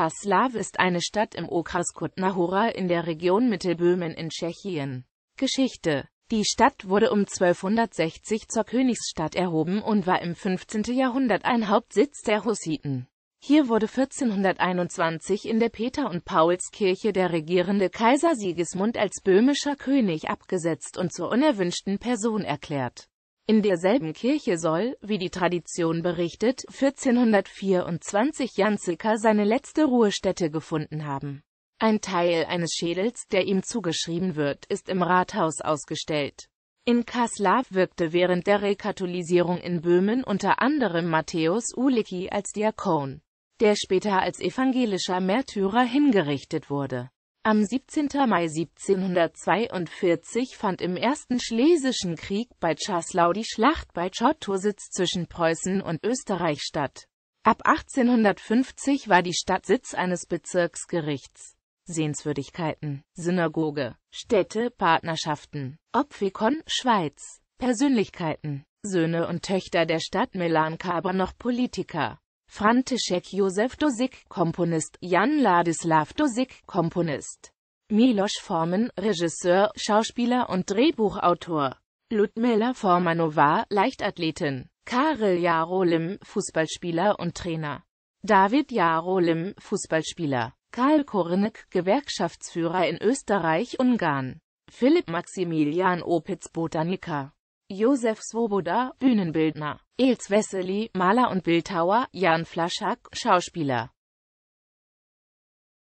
Wrocław ist eine Stadt im Okres Kutná Hora in der Region Mittelböhmen in Tschechien. Geschichte Die Stadt wurde um 1260 zur Königsstadt erhoben und war im 15. Jahrhundert ein Hauptsitz der Hussiten. Hier wurde 1421 in der Peter- und Paulskirche der regierende Kaiser Sigismund als böhmischer König abgesetzt und zur unerwünschten Person erklärt in derselben Kirche soll, wie die Tradition berichtet, 1424 Janziker seine letzte Ruhestätte gefunden haben. Ein Teil eines Schädels, der ihm zugeschrieben wird, ist im Rathaus ausgestellt. In Kaslav wirkte während der Rekatholisierung in Böhmen unter anderem Matthäus Ulicki als Diakon, der später als evangelischer Märtyrer hingerichtet wurde am 17. Mai 1742 fand im Ersten Schlesischen Krieg bei Czaslau die Schlacht bei Chottositz zwischen Preußen und Österreich statt. Ab 1850 war die Stadt Sitz eines Bezirksgerichts. Sehenswürdigkeiten, Synagoge, Städte, Partnerschaften, Opfikon, Schweiz, Persönlichkeiten, Söhne und Töchter der Stadt Melan Kaber noch Politiker. František Josef Dosik, Komponist, Jan Ladislav Dosik, Komponist, Milos Forman, Regisseur, Schauspieler und Drehbuchautor, Ludmila Formanova, Leichtathletin, Karel Jarolim, Fußballspieler und Trainer, David Jarolim, Fußballspieler, Karl Korenek, Gewerkschaftsführer in Österreich-Ungarn, Philipp Maximilian Opitz, Botaniker, Josef Svoboda, Bühnenbildner, Els Wessely, Maler und Bildhauer, Jan Flaschak, Schauspieler